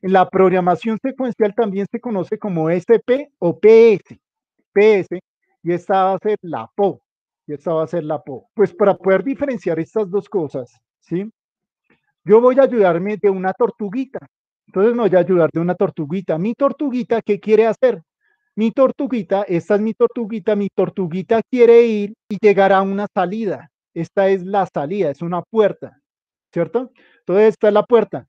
En la programación secuencial también se conoce como SP o PS. PS, y esta va a ser la PO. Y esta va a ser la PO. Pues para poder diferenciar estas dos cosas, ¿sí? Yo voy a ayudarme de una tortuguita. Entonces me voy a ayudar de una tortuguita. Mi tortuguita, ¿qué quiere hacer? Mi tortuguita, esta es mi tortuguita, mi tortuguita quiere ir y llegar a una salida. Esta es la salida, es una puerta, ¿cierto? Entonces esta es la puerta.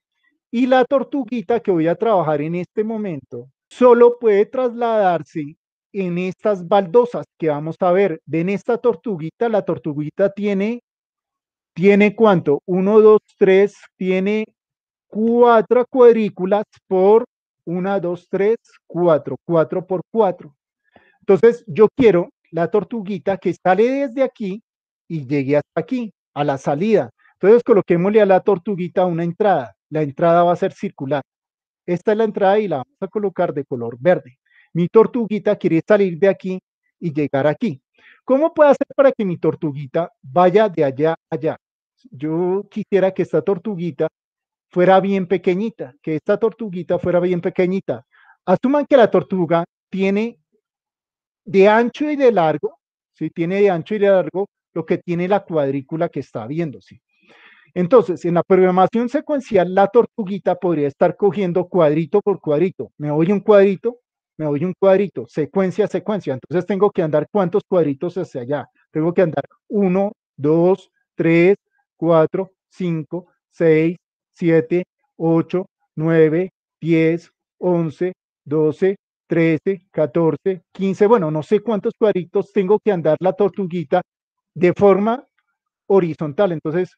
Y la tortuguita que voy a trabajar en este momento solo puede trasladarse en estas baldosas que vamos a ver. Ven esta tortuguita, la tortuguita tiene, tiene cuánto? Uno, dos, tres, tiene cuatro cuadrículas por una, dos, tres, cuatro, cuatro por cuatro. Entonces yo quiero la tortuguita que sale desde aquí y llegue hasta aquí, a la salida. Entonces coloquémosle a la tortuguita una entrada la entrada va a ser circular. Esta es la entrada y la vamos a colocar de color verde. Mi tortuguita quiere salir de aquí y llegar aquí. ¿Cómo puedo hacer para que mi tortuguita vaya de allá a allá? Yo quisiera que esta tortuguita fuera bien pequeñita, que esta tortuguita fuera bien pequeñita. Asuman que la tortuga tiene de ancho y de largo, si tiene de ancho y de largo lo que tiene la cuadrícula que está viendo, ¿sí? Entonces, en la programación secuencial, la tortuguita podría estar cogiendo cuadrito por cuadrito. Me voy un cuadrito, me voy un cuadrito, secuencia, secuencia. Entonces tengo que andar cuántos cuadritos hacia allá. Tengo que andar 1, 2, 3, 4, 5, 6, 7, 8, 9, 10, 11, 12, 13, 14, 15. Bueno, no sé cuántos cuadritos tengo que andar la tortuguita de forma horizontal. Entonces,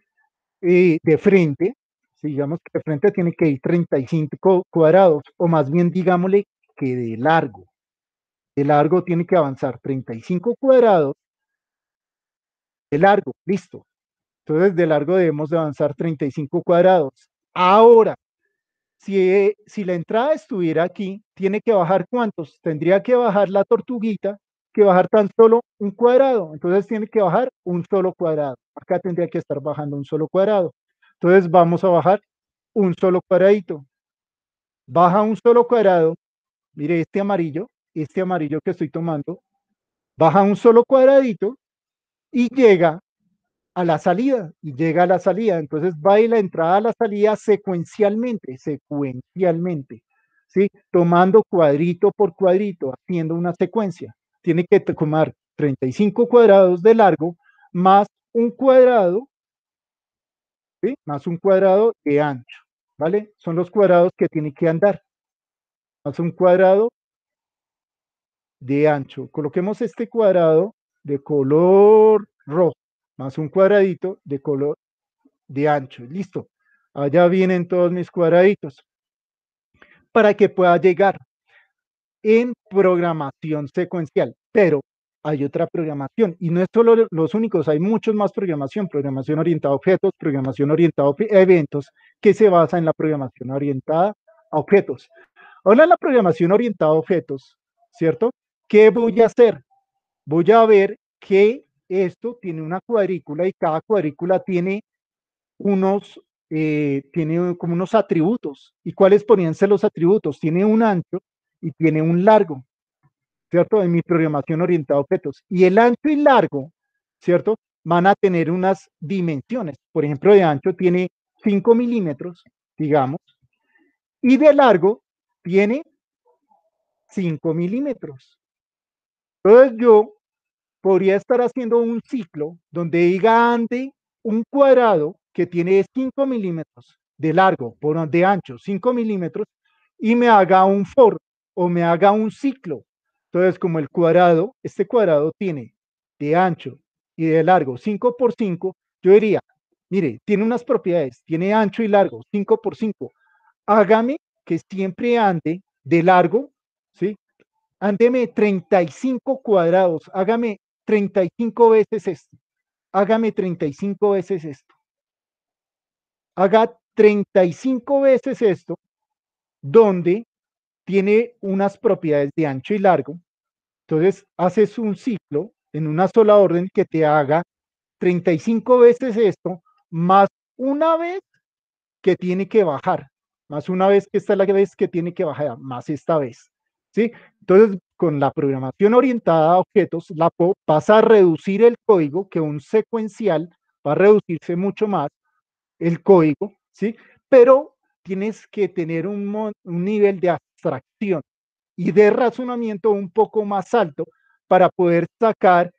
Eh, de frente, digamos que de frente tiene que ir 35 cuadrados, o más bien digámosle que de largo. De largo tiene que avanzar 35 cuadrados de largo, listo. Entonces de largo debemos de avanzar 35 cuadrados. Ahora, si, eh, si la entrada estuviera aquí, tiene que bajar cuántos? Tendría que bajar la tortuguita que bajar tan solo un cuadrado, entonces tiene que bajar un solo cuadrado. Acá tendría que estar bajando un solo cuadrado. Entonces vamos a bajar un solo cuadradito. Baja un solo cuadrado. Mire este amarillo, este amarillo que estoy tomando. Baja un solo cuadradito y llega a la salida. Y llega a la salida. Entonces va de la entrada a la salida secuencialmente, secuencialmente. ¿sí? Tomando cuadrito por cuadrito, haciendo una secuencia tiene que tomar 35 cuadrados de largo más un cuadrado, más un cuadrado de ancho, ¿vale? Son los cuadrados que tiene que andar, más un cuadrado de ancho. Coloquemos este cuadrado de color rojo, más un cuadradito de color de ancho, listo. Allá vienen todos mis cuadraditos para que pueda llegar en programación secuencial, pero hay otra programación y no es solo los únicos, hay muchos más programación, programación orientada a objetos, programación orientada a eventos, que se basa en la programación orientada a objetos. Ahora la programación orientada a objetos, ¿cierto? ¿Qué voy a hacer? Voy a ver que esto tiene una cuadrícula y cada cuadrícula tiene unos, eh, tiene como unos atributos. ¿Y cuáles poníanse los atributos? Tiene un ancho, y tiene un largo, ¿cierto? En mi programación orientada a objetos. Y el ancho y largo, ¿cierto? Van a tener unas dimensiones. Por ejemplo, de ancho tiene 5 milímetros, digamos, y de largo tiene 5 milímetros. Entonces yo podría estar haciendo un ciclo donde diga ande un cuadrado que tiene 5 milímetros de largo, por de ancho, 5 milímetros, y me haga un for o me haga un ciclo. Entonces, como el cuadrado, este cuadrado tiene de ancho y de largo 5 por 5, yo diría, mire, tiene unas propiedades, tiene ancho y largo 5 por 5. Hágame que siempre ande de largo, ¿sí? Ándeme 35 cuadrados, hágame 35 veces esto, hágame 35 veces esto. Haga 35 veces esto, donde tiene unas propiedades de ancho y largo. Entonces, haces un ciclo en una sola orden que te haga 35 veces esto, más una vez que tiene que bajar, más una vez que esta es la vez que tiene que bajar, más esta vez. ¿sí? Entonces, con la programación orientada a objetos, la PO pasa a reducir el código, que un secuencial va a reducirse mucho más el código, ¿sí? pero tienes que tener un, un nivel de y de razonamiento un poco más alto para poder sacar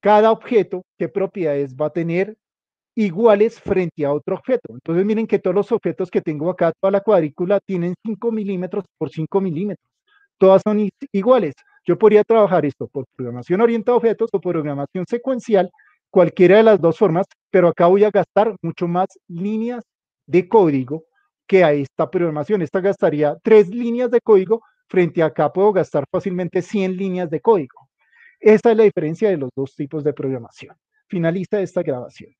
cada objeto, qué propiedades va a tener iguales frente a otro objeto. Entonces miren que todos los objetos que tengo acá, toda la cuadrícula, tienen 5 milímetros por 5 milímetros. Todas son iguales. Yo podría trabajar esto por programación orientada a objetos o programación secuencial, cualquiera de las dos formas, pero acá voy a gastar mucho más líneas de código que a esta programación. Esta gastaría tres líneas de código, frente a acá puedo gastar fácilmente 100 líneas de código. Esta es la diferencia de los dos tipos de programación. Finaliza esta grabación.